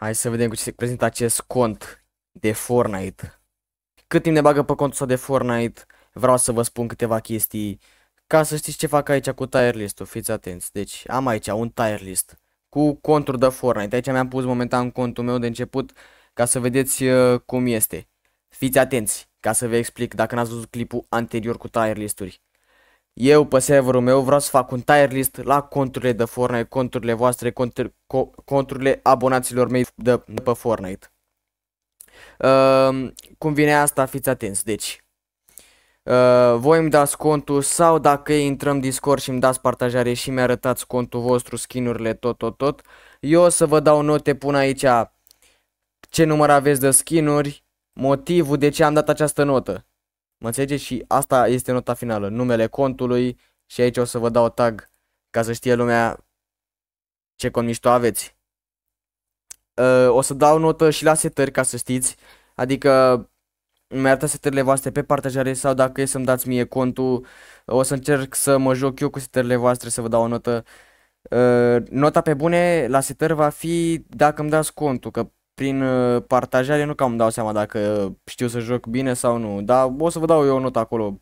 Hai să vedem cu ce se prezintă acest cont de Fortnite. Cât timp ne bagă pe contul de Fortnite, vreau să vă spun câteva chestii ca să știți ce fac aici cu tier list-ul, fiți atenți. Deci am aici un tier list cu conturi de Fortnite. Aici mi-am pus momentan contul meu de început ca să vedeți uh, cum este. Fiți atenți ca să vă explic dacă n-ați văzut clipul anterior cu tier listuri. Eu, pe serverul meu, vreau să fac un tier list la conturile de Fortnite, conturile voastre, contur, co, conturile abonaților mei de, de pe Fortnite. Uh, cum vine asta, fiți atenți, deci... Uh, voi îmi dați contul sau dacă intrăm Discord și îmi dați partajare și mi-arătați contul vostru, skinurile, tot, tot, tot. Eu o să vă dau note, până aici ce număr aveți de skinuri, motivul de ce am dat această notă. Mă înțelegeți? Și asta este nota finală, numele contului și aici o să vă dau tag ca să știe lumea ce cont mișto aveți. Ă, o să dau notă și la setări ca să știți, adică mi arătați setările voastre pe partajare sau dacă e să-mi dați mie contul, o să încerc să mă joc eu cu setările voastre să vă dau o notă. Ă, nota pe bune la setări va fi dacă îmi dați contul, că prin uh, partajare nu cam dau seama dacă știu să joc bine sau nu, dar o să vă dau eu o notă acolo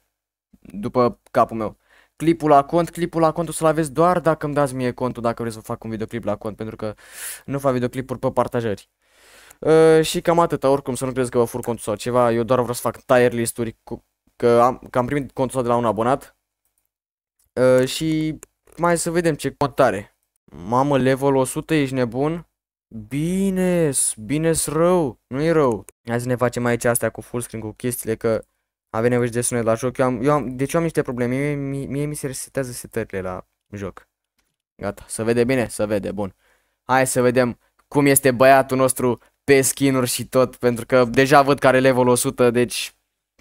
după capul meu. Clipul la cont, clipul la cont o să-l aveți doar dacă îmi dați mie contul dacă vreți să fac un videoclip la cont, pentru că nu fac videoclipuri pe partajări. Uh, și cam atâta, oricum să nu crezi că vă fur contul sau ceva, eu doar vreau să fac tier listuri, cu, că am, că am primit contul de la un abonat. Uh, și mai să vedem ce cont are. Mamă, level 100, ești nebun? bine bine rău, nu e rău. Hai să ne facem aici astea cu full screen, cu chestiile, că avem nevoie de sunet la joc. Eu am, eu am, deci eu am niște probleme, mie, mie, mie mi se resetează setările la joc. Gata, să vede bine? Să vede, bun. Hai să vedem cum este băiatul nostru pe skin-uri și tot, pentru că deja văd care level 100, deci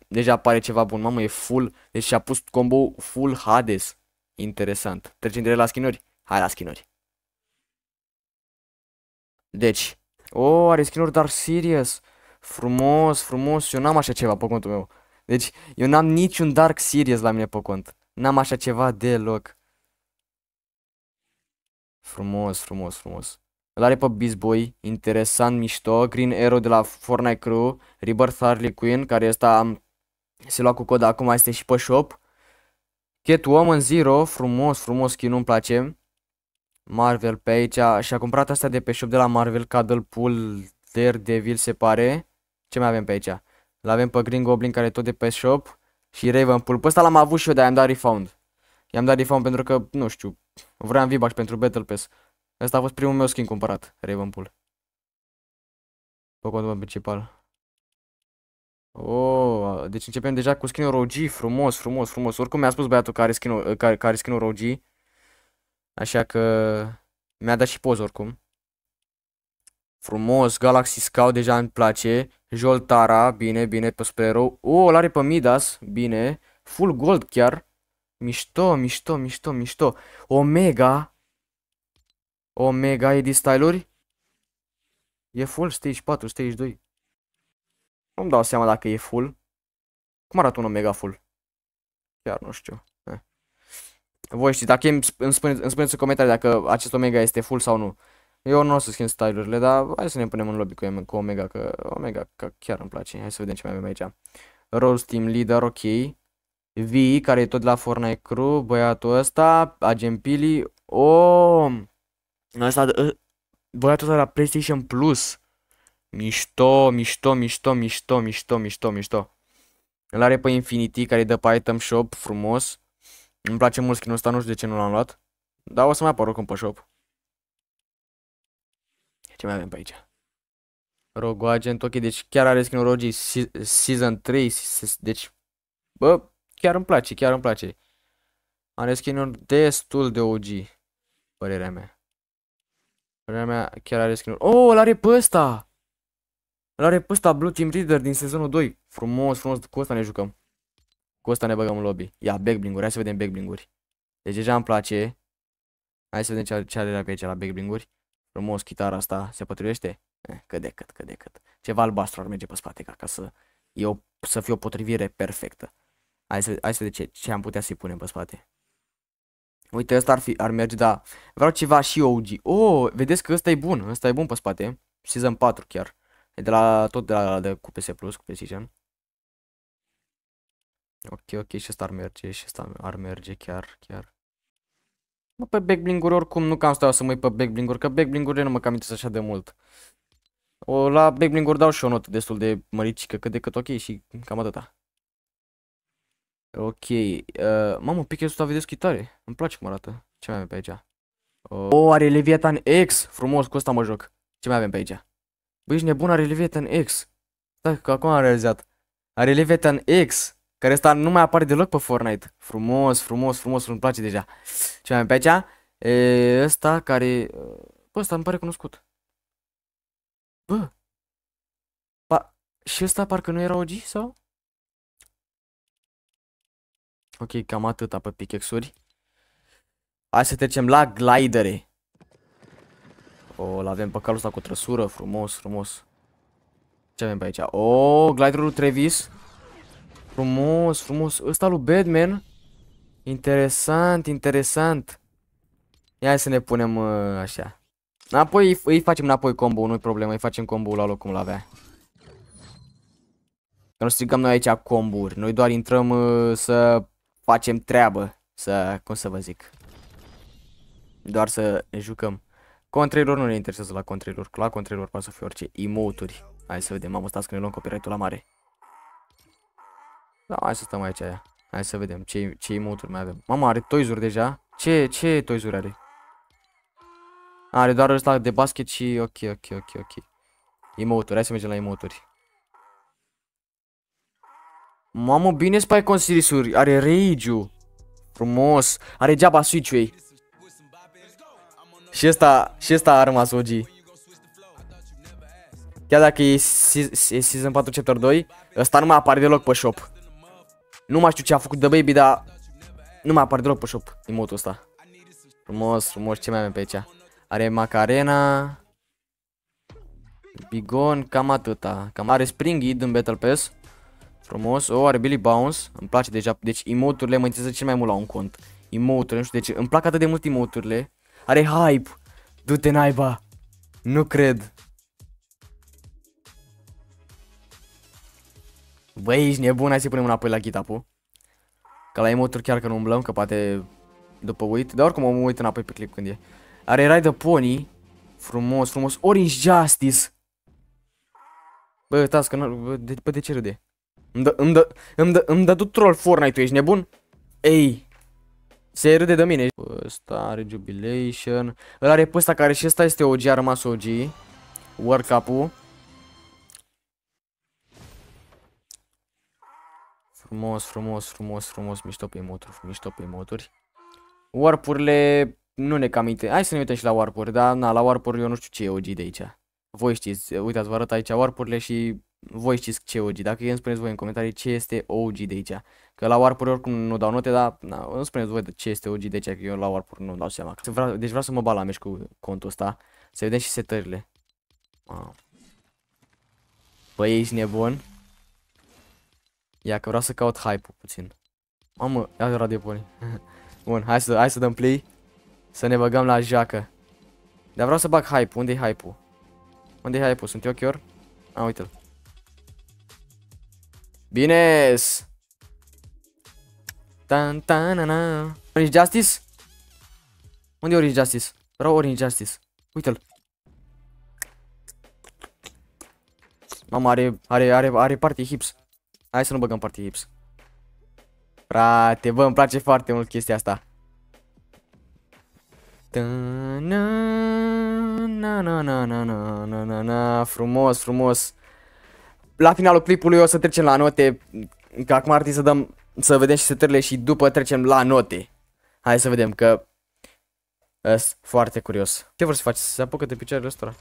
deja pare ceva bun. Mamă, e full, deci și-a pus combo full Hades. Interesant. Trecem direct la skin-uri? Hai la skin-uri. Deci, o, oh, are skin-uri Dark Sirius. Frumos, frumos, eu n-am așa ceva pe contul meu. Deci, eu n-am niciun Dark Sirius la mine pe cont. N-am așa ceva deloc. Frumos, frumos, frumos. Îl are pe Beast Boy, interesant, mișto, Green Arrow de la Fortnite Crew, Rebirth Harley Quinn, care ăsta se lua cu coda acum, este și pe shop. Catwoman Zero, frumos, frumos, skin nu-mi place. Marvel pe aici și a cumpărat asta de pe shop de la Marvel, Pool, Daredevil se pare. Ce mai avem pe aici? L-avem pe Green Goblin care e tot de pe shop și Ravenpool. Pe ăsta l-am avut și eu, dar i-am dat refund. I-am dat refund pentru că, nu știu, vreau V-Bucks pentru Battle Pass. Ăsta a fost primul meu skin cumpărat, Ravenpool. Pe contul principal. Oh, deci începem deja cu skin-ul frumos, frumos, frumos. Oricum mi-a spus băiatul care skin-ul, care, care skin-ul Așa că mi-a dat și poză oricum. Frumos, Galaxy Scout deja îmi place. Joltara, bine, bine, pe Sparrow. O, oh, l-are pe Midas, bine. Full gold chiar. Mișto, mișto, mișto, mișto. Omega. Omega e style-uri. E full stage 4, stage 2. Nu-mi dau seama dacă e full. Cum arată un Omega full? Chiar nu știu. Voi știți, dacă îmi, spune, îmi spuneți în comentarii dacă acest Omega este full sau nu. Eu nu o să schimb style-urile, dar hai să ne punem în lobby cu, cu Omega, că Omega că chiar îmi place. Hai să vedem ce mai avem aici. Rose Team Leader, ok. V, care e tot la Fortnite Crew, băiatul ăsta, Agent Pili, o... Oh! băiatul ăsta la PlayStation Plus. Mișto, mișto, mișto, mișto, mișto, mișto, mișto. Îl are pe Infinity, care dă pe item shop, frumos. Îmi place mult skinul ăsta, nu știu de ce nu l-am luat. Dar o să mai apar oricum pe shop. Ce mai avem pe aici? Rogue Agent, ok, deci chiar are skinul Rogi Season 3, deci, bă, chiar îmi place, chiar îmi place. Are skinul destul de OG, părerea mea. Părerea mea chiar are skinul. Oh, l-are pe ăsta! L-are pe ăsta Blue Team Reader din sezonul 2. Frumos, frumos, cu ăsta ne jucăm. Cu ăsta ne băgăm în lobby. Ia, backbling-uri. Hai să vedem backbling-uri. Deci deja îmi place. Hai să vedem ce are, ce are pe aici la backbling-uri. Frumos, chitara asta se potrivește? Eh, că de cât, cât de cât. Ceva albastru ar merge pe spate ca, ca să, e o, să fie o potrivire perfectă. Hai să, hai să vedem ce, ce am putea să-i punem pe spate. Uite, ăsta ar, fi, ar merge, da. Vreau ceva și OG. Oh, vedeți că ăsta e bun. Ăsta e bun pe spate. Season 4 chiar. E de la, tot de la, de, cu PS Plus, cu PlayStation. Ok, ok, și asta ar merge, și asta ar merge chiar, chiar. Mă, pe backbling-uri oricum nu cam stau să mă uit pe backbling-uri, că backbling-urile nu mă cam interesează așa de mult. O, la backbling-uri dau și o notă destul de măricică, cât de cât ok și cam atâta. Ok, uh, mamă, pixel ăsta vedeți chitare, îmi place cum arată. Ce mai avem pe aici? Uh, o, are Leviathan X, frumos, cu ăsta mă joc. Ce mai avem pe aici? Băi, ești nebun, are Leviathan X. Da, că acum am realizat. Are Leviathan X. Care ăsta nu mai apare deloc pe Fortnite. Frumos, frumos, frumos, îmi place deja. Ce mai pe aici? E, ăsta care... Uh, bă, ăsta îmi pare cunoscut. Bă! Pa... Și ăsta parcă nu era OG sau? Ok, cam atâta pe pickaxe-uri. Hai să trecem la glidere. O, l-avem pe calul ăsta cu trăsură, frumos, frumos. Ce avem pe aici? O, gliderul Trevis. Frumos, frumos. Ăsta lui Batman. Interesant, interesant. Ia să ne punem uh, așa. Apoi îi facem înapoi combo, nu-i problemă, îi facem combo la loc cum l-avea. Că nu strigăm noi aici comburi, noi doar intrăm uh, să facem treabă, să, cum să vă zic. Doar să ne jucăm. Contreilor nu ne interesează la contreilor, la contreilor poate să fie orice emoturi. Hai să vedem, am stat că ne luăm copyright la mare. Da, hai să stăm aici aia. Hai să vedem ce, ce emote mai avem. Mama, are toizuri deja. Ce, ce toizuri are? Are doar ăsta de basket și ok, ok, ok, ok. Emote-uri, hai să mergem la emote-uri. Mamă, bine Spy Consilisuri, are rage Frumos, are geaba switch Și ăsta, și ăsta a rămas OG. Chiar dacă e Season 4 Chapter 2, ăsta nu mai apare deloc pe shop. Nu mai știu ce a făcut The Baby, dar nu mai apar deloc pe shop emotul ăsta. Frumos, frumos, ce mai avem pe aici? Are Macarena, Bigon, cam atâta. Cam are Spring Eid în Battle Pass. Frumos. O, are Billy Bounce. Îmi place deja. Deci emoturile mă interesează cel mai mult la un cont. Emoturile, nu știu de ce. Îmi plac atât de mult emoturile. Are hype. Du-te naiba. Nu cred. Băi, ești nebun, hai să punem înapoi la ghitapu. Că la emoturi chiar că nu umblăm, că poate după uit. Dar oricum mă uit înapoi pe clip când e. Are Ride the Pony. Frumos, frumos. Orange Justice. Bă, uitați că nu... Bă, de, bă, de ce râde? Îmi dă, îmi dă, îmi dă, îmi dă tu troll Fortnite-ul, ești nebun? Ei! Se râde de mine. Ăsta are Jubilation. Îl are pe ăsta care și ăsta este OG, a rămas OG. World Cup-ul. Frumos, frumos, frumos, frumos, mișto pe moturi, mișto pe motori. Warpurile nu ne cam inter... Hai să ne uităm și la warpuri, dar na, la warpuri eu nu știu ce e OG de aici. Voi știți, uitați, vă arăt aici warpurile și voi știți ce e OG. Dacă îmi spuneți voi în comentarii ce este OG de aici. Că la warpuri oricum nu dau note, dar na, îmi spuneți voi ce este OG de aici, că eu la warpuri nu dau seama. Vreau, deci vreau să mă balamești cu contul ăsta, să vedem și setările. Wow. Băi, ești nebun? Ia că vreau să caut hype-ul puțin. Mamă, ia poli. Bun, hai să, hai să dăm play. Să ne băgăm la jacă. Dar vreau să bag hype-ul. unde e hype-ul? unde e hype-ul? Sunt eu chiar? A, uite-l. Bine! -s. Tan, tan, na, na. Orange Justice? Unde e Orange Justice? Vreau Orange Justice. Uite-l. Mama are, are, are, are parte hips. Hai să nu băgăm party hips. Frate, bă, îmi place foarte mult chestia asta. Na, na, na, na, na, na, na, na, frumos, frumos. La finalul clipului o să trecem la note, că acum ar să dăm, să vedem și setările și după trecem la note. Hai să vedem, că sunt foarte curios. Ce vrei să faci? Să se apucă de picioarele ăsta?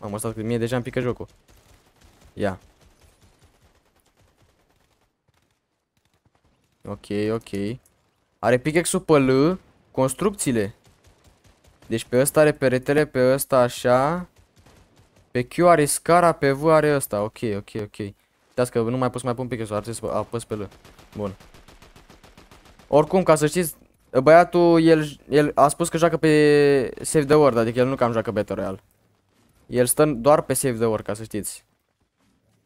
Am cu mie deja îmi pică jocul. Ia. Ok, ok. Are pickaxe-ul pe L, construcțiile. Deci pe ăsta are peretele, pe ăsta așa. Pe Q are scara, pe V are ăsta. Ok, ok, ok. Uitați că nu mai pot să mai pun pickaxe-ul, ar trebui să apăs pe L. Bun. Oricum, ca să știți, băiatul, el, el a spus că joacă pe Save the World, adică el nu cam joacă Battle Royale. El stă doar pe Save the World, ca să știți.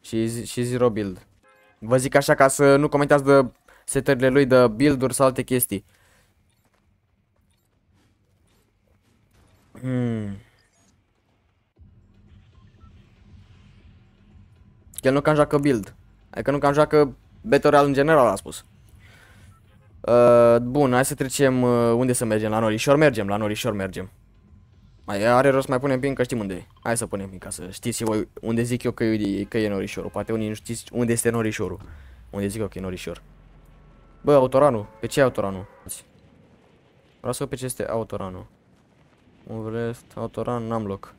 Și, și Zero Build. Vă zic așa ca să nu comentați de setările lui de build-uri sau alte chestii. Hmm. Că el nu cam joacă build. Adică nu cam joacă Battle în general, a spus. Uh, bun, hai să trecem uh, unde să mergem, la Norișor mergem, la Norișor mergem. Mai are rost să mai punem pin, că știm unde e. Hai să punem pin, ca să știți și voi unde zic eu că e, că e Norișorul. Poate unii nu știți unde este Norișorul. Unde zic eu că e Norișor. Bă, autoranul. Pe ce autoranul? Vreau să pe ce este autoranul. Un rest, autoran, n-am loc.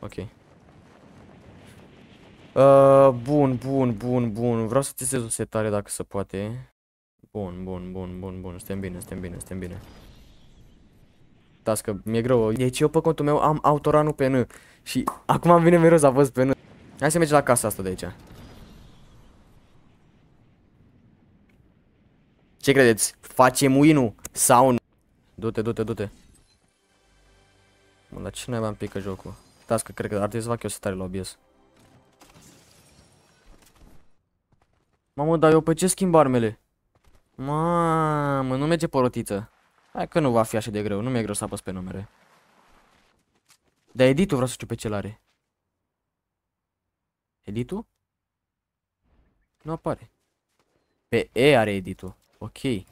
Ok. Uh, bun, bun, bun, bun. Vreau să testez o setare dacă se poate. Bun, bun, bun, bun, bun. Suntem bine, suntem bine, suntem bine. Tască, mi-e greu. Deci eu pe contul meu am autoranul pe N. Și acum am vine mereu să apăs pe N. Hai să mergem la casa asta de aici. Ce credeți? Facem win sau nu? Du-te, du-te, du-te. Mă, dar ce naiba îmi pică jocul? Stați că cred că ar trebui să fac eu setare la OBS. Mamă, dar eu pe ce schimb armele? Mamă, nu merge pe rotiță. Hai că nu va fi așa de greu, nu mi-e greu să apăs pe numere. Dar editul vreau să știu pe ce are. Editul? Nu apare. Pe E are editul. Ok.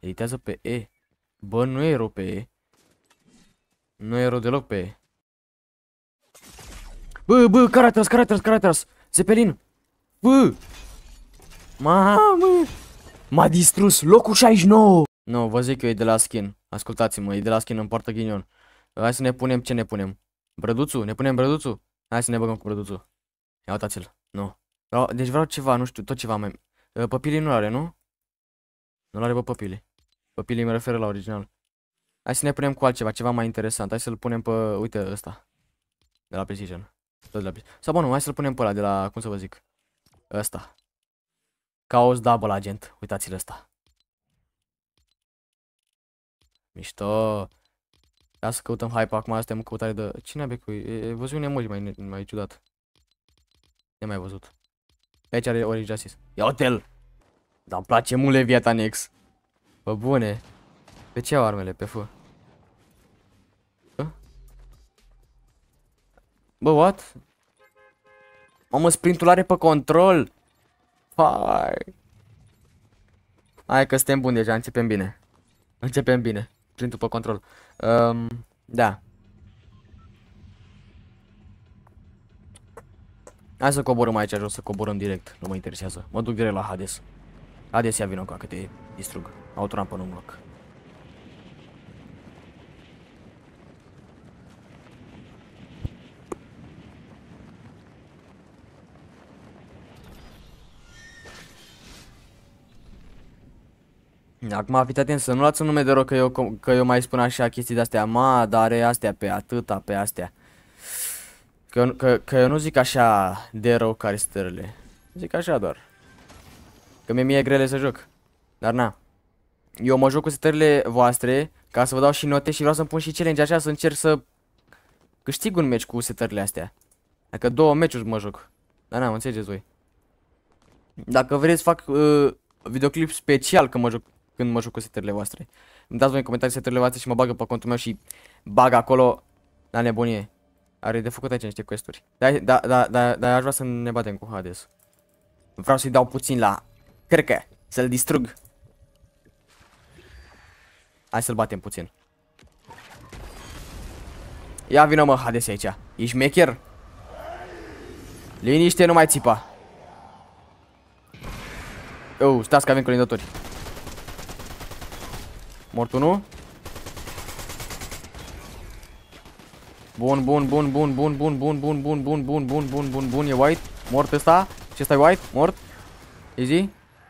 Editează pe E. Bă, nu e rău pe E. Nu e rău deloc pe E. Bă, bă, Caratras, Caratras, Caratras! Zeppelin! Bă! Mamă! M-a distrus locul 69! Nu, no, vă zic eu, e de la skin. Ascultați-mă, e de la skin îmi poartă ghinion. Hai să ne punem ce ne punem. Brăduțul? Ne punem brăduțul? Hai să ne băgăm cu brăduțul. Ia uitați-l. Nu. No. Deci vreau ceva, nu știu, tot ceva mai... Păpilii nu are, nu? Nu-l are, bă, păpile. Păpile mă referă la original. Hai să ne punem cu altceva, ceva mai interesant. Hai să-l punem pe, uite, ăsta. De la Precision. Tot de la Precision. Sau, bă, nu, hai să-l punem pe ăla de la, cum să vă zic, ăsta. Chaos Double Agent. Uitați-l ăsta. Mișto. Ia să căutăm hype acum, asta e o căutare de... Cine abia cu... E, e văzut un emoji mai, mai ciudat. Ne mai văzut. Pe aici are Orange Justice. Ia uite-l! Dar îmi place mult Leviathan X. Bă, bune. Pe ce au armele? Pe F. Bă, what? Mamă, sprintul are pe control. Hai. Hai că suntem buni deja, începem bine. Începem bine. Sprintul pe control. Um, da. Hai să coborăm aici, jos să coborăm direct. Nu mă interesează. Mă duc direct la Hades. Adesea vin cu că te distrug. Au trampă în loc. Acum fiți atent să nu luați un nume de rog că eu, că eu mai spun așa chestii de-astea Ma, dar e astea pe atâta, pe astea Că, că, că eu nu zic așa de rău care stările Zic așa doar Că mi-e mie grele să joc. Dar na. Eu mă joc cu setările voastre ca să vă dau și note și vreau să-mi pun și challenge așa să încerc să câștig un meci cu setările astea. Dacă două meciuri mă joc. Dar na, înțelegeți voi. Dacă vreți fac uh, videoclip special când mă joc, când mă joc cu setările voastre. Îmi dați voi în comentarii setările voastre și mă bagă pe contul meu și bag acolo la nebunie. Are de făcut aici niște questuri. Da, da, da, da, da, aș vrea să ne batem cu Hades. Vreau să-i dau puțin la Cred că Să-l distrug. Hai să-l batem puțin. Ia vină mă, Hades aici. Ești mecher? Liniște, nu mai țipa. Eu, stați că avem colindători. Mort unul. Bun, bun, bun, bun, bun, bun, bun, bun, bun, bun, bun, bun, bun, bun, bun, bun. e white. Mort ăsta. Și ăsta e white. Mort. Easy.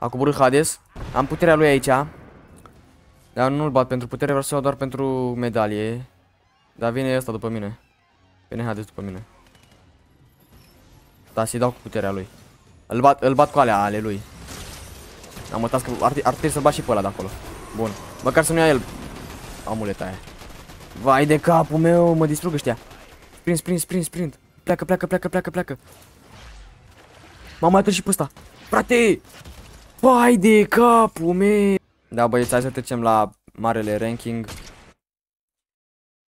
A coborât Hades. Am puterea lui aici. Dar nu-l bat pentru putere, vreau să iau doar pentru medalie. Dar vine ăsta după mine. Vine Hades după mine. Da, să-i dau cu puterea lui. Îl bat, îl bat cu alea ale lui. Am mătat că ar, ar trebui să-l bat și pe ăla de acolo. Bun. Măcar să nu ia el amuleta aia. Vai de capul meu, mă distrug ăștia. Sprint, sprint, sprint, sprint. Pleacă, pleacă, pleacă, pleacă, pleacă. M-am mai și pe ăsta. Frate! Pai de capul meu! Da, băieți, hai să trecem la marele ranking.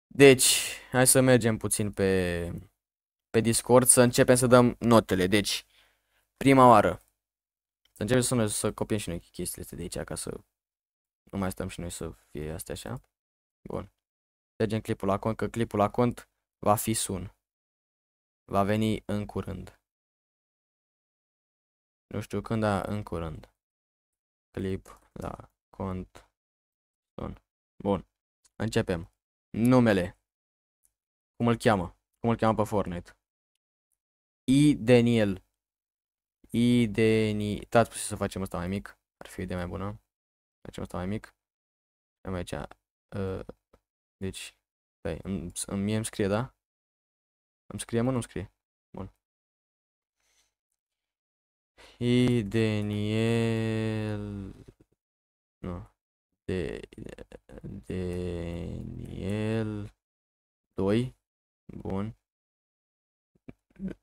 Deci, hai să mergem puțin pe, pe Discord să începem să dăm notele. Deci, prima oară. Să începem să, noi, să copiem și noi chestiile astea de aici, ca să nu mai stăm și noi să fie astea așa. Bun. Mergem clipul la cont, că clipul la cont va fi sun. Va veni în curând. Nu știu când, dar în curând clip la cont. Bun. Bun. Începem. Numele. Cum îl cheamă? Cum îl cheamă pe Fortnite? I. Daniel. I. Daniel. Dați da, puțin să facem asta mai mic. Ar fi de mai bună. Facem asta mai mic. Am aici. Uh, deci, stai, îmi, îmi, mie îmi scrie, da? Îmi scrie, mă, nu scrie. I Daniel... Nu. De... Daniel... 2. Bun.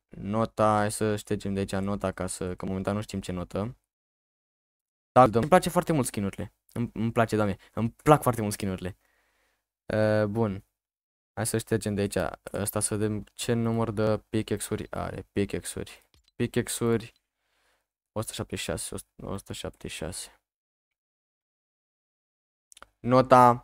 Nota, hai să ștergem de aici nota ca să... Că momentan nu știm ce notă. Dar îmi place foarte mult skinurile. Îmi, îmi place, doamne. Îmi plac foarte mult skinurile. Uh, bun. Hai să ștergem de aici. Asta să vedem ce număr de pickaxe-uri are. Pickaxe-uri. Pickaxe-uri. 176, 176. Nota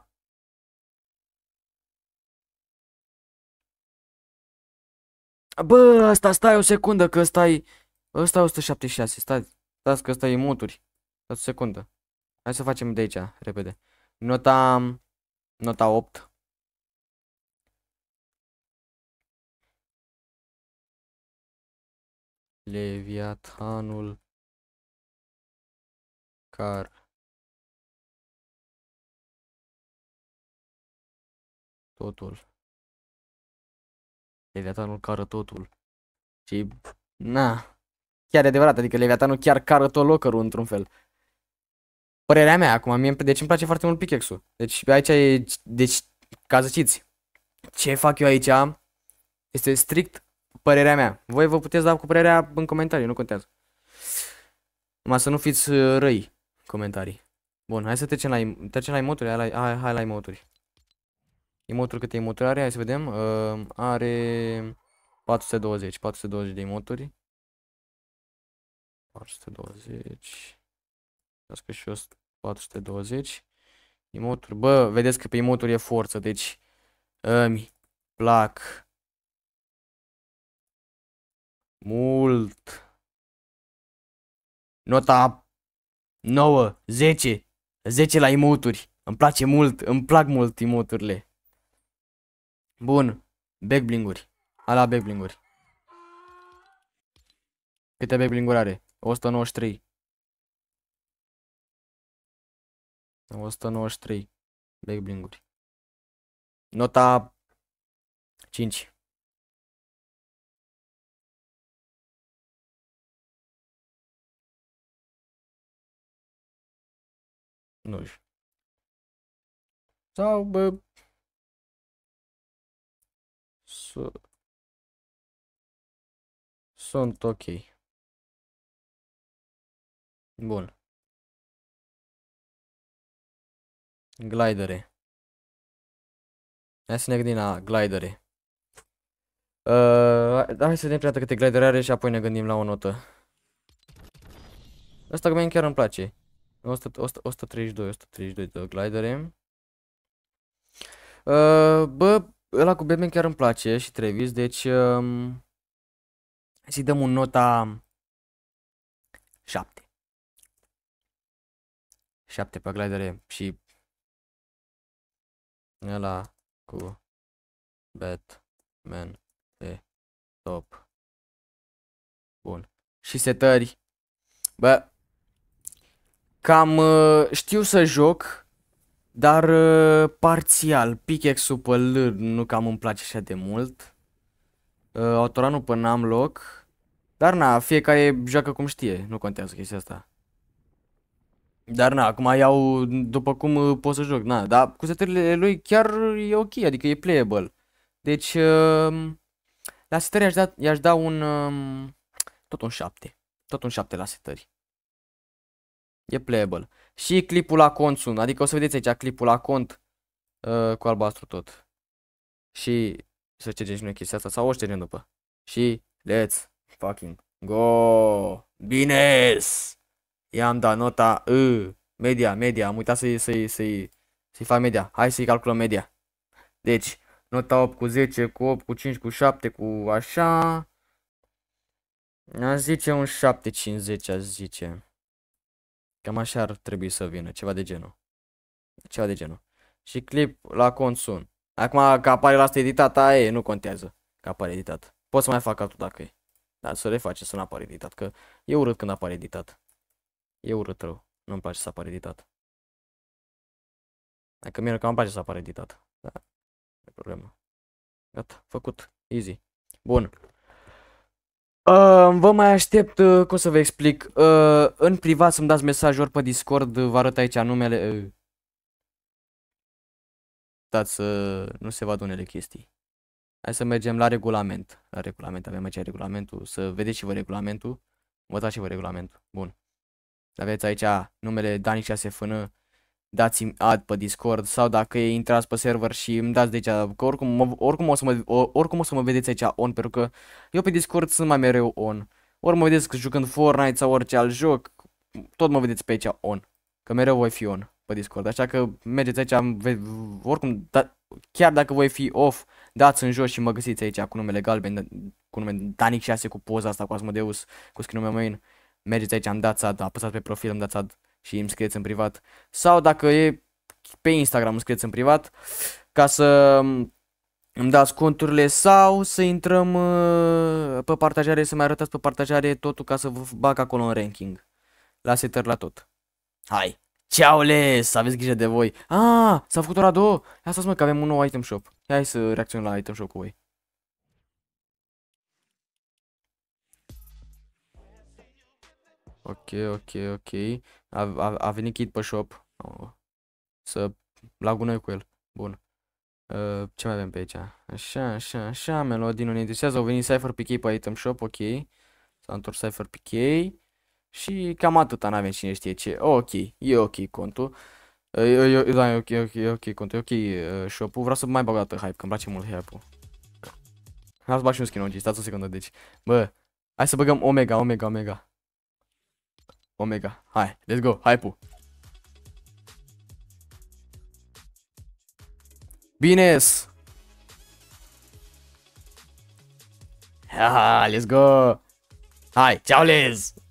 Bă, asta stai o secundă că stai. e ăsta 176. Stai, Stai că stai e muturi. Stai o secundă. Hai să facem de aici, repede. Nota nota 8. Leviathanul car totul. Leviatanul cară totul. Și, na, chiar e adevărat, adică Leviatanul chiar cară tot locărul într-un fel. Părerea mea acum, mie, deci îmi place foarte mult pickaxe-ul. Deci aici e, deci, ca să ce fac eu aici este strict părerea mea. Voi vă puteți da cu părerea în comentarii, nu contează. Numai să nu fiți uh, răi comentarii. Bun, hai să trecem la, trecem la emoturi, hai la, hai, hai la emoturi. Emoturi, câte emoturi are, hai să vedem. Uh, are 420, 420 de emoturi. 420. Lasă și eu 420. Emoturi, bă, vedeți că pe emoturi e forță, deci îmi plac mult. Nota 9, 10, 10 la emoturi. Îmi place mult, îmi plac mult emoturile. Bun, backblinguri. Ala backblinguri. Câte backblinguri are? 193. 193 backblinguri. Nota 5. nu știu. Sau, bă, sunt ok. Bun. Glidere. Hai să ne gândim la glidere. Uh, hai să vedem prima câte glidere are și apoi ne gândim la o notă. Asta chiar îmi place. 132, 132 de glidere. Uh, bă, ăla cu Batman chiar îmi place și Travis, deci uh, um, să-i dăm un nota 7. 7 pe glidere și ăla cu Batman e top. Bun. Și setări. Bă, Cam uh, știu să joc, dar uh, parțial. Pickaxe-ul pe L nu cam îmi place așa de mult. Uh, Autoranul pe n-am loc. Dar na, fiecare joacă cum știe, nu contează chestia asta. Dar na, acum iau după cum pot să joc, na, dar cu setările lui chiar e ok, adică e playable. Deci, uh, la setări i-aș da, i-aș da un, uh, tot un 7, tot un 7 la setări. E playable. Și clipul la cont sunt. Adică o să vedeți aici clipul la cont uh, cu albastru tot. Și să cergem și noi chestia asta sau o ștergem după. Și let's fucking go! Bine. I-am dat nota uh, Media, media. Am uitat să-i să să să fac media. Hai să-i calculăm media. Deci, nota 8 cu 10, cu 8, cu 5, cu 7, cu așa... Aș zice un 7,50, aș zice. Cam așa ar trebui să vină, ceva de genul. Ceva de genul. Și clip la consum. Acum că apare la asta editat, aia e, nu contează că apare editat. Pot să mai fac altul dacă e. Dar să reface să nu apare editat, că e urât când apare editat. E urât rău. Nu-mi place să apare editat. Dacă mie că îmi place să apare editat. Da. E problemă. Gata, făcut. Easy. Bun. Uh, vă mai aștept, uh, cum să vă explic, uh, în privat să-mi dați mesaj ori pe Discord, uh, vă arăt aici numele. Uh. Dați să uh, nu se vadă unele chestii. Hai să mergem la regulament. La regulament, avem aici regulamentul, să vedeți și vă regulamentul. dați și vă regulamentul. Bun. Aveți aici numele Dani 6 fână, dați-mi ad pe Discord sau dacă intrați pe server și îmi dați deci că oricum, mă, oricum, o să mă, oricum o să mă vedeți aici on, pentru că eu pe Discord sunt mai mereu on. Ori mă vedeți jucând Fortnite sau orice alt joc, tot mă vedeți pe aici on. Că mereu voi fi on pe Discord, așa că mergeți aici, oricum, da, chiar dacă voi fi off, dați în jos și mă găsiți aici cu numele galben, cu numele Danic 6 cu poza asta cu Asmodeus, cu skin meu main. Mergeți aici, am dat sad, apăsați pe profil, am dat sad și îmi scrieți în privat. Sau dacă e pe Instagram îmi scrieți în privat ca să îmi dați conturile sau să intrăm uh, pe partajare, să mai arătați pe partajare totul ca să vă bag acolo în ranking. La setări la tot. Hai! Ceaule, să aveți grijă de voi. Ah, s-a făcut ora 2. să mă că avem un nou item shop. Hai să reacționăm la item shop cu voi. Ok, ok, ok. A, a, a venit kit pe shop. Oh. Să la gunoi cu el. Bun. Uh, ce mai avem pe aici? Așa, așa, așa, melodii nu ne interesează. Au venit Cypher PK pe item shop, ok. S-a întors Cypher PK. Și cam atâta, n-avem cine știe ce. Oh, ok, e ok contul. Uh, eu, eu, da, e ok, ok, ok contul, e ok uh, shop-ul. Vreau să mai bag dată hype, că îmi place mult hype-ul. Hai să bag și un skin OG, stați o secundă, deci. Bă, hai să băgăm Omega, Omega, Omega. Omega. Hai, let's go, hai pu. Bine! Ha, let's go! Hai, ciao lez!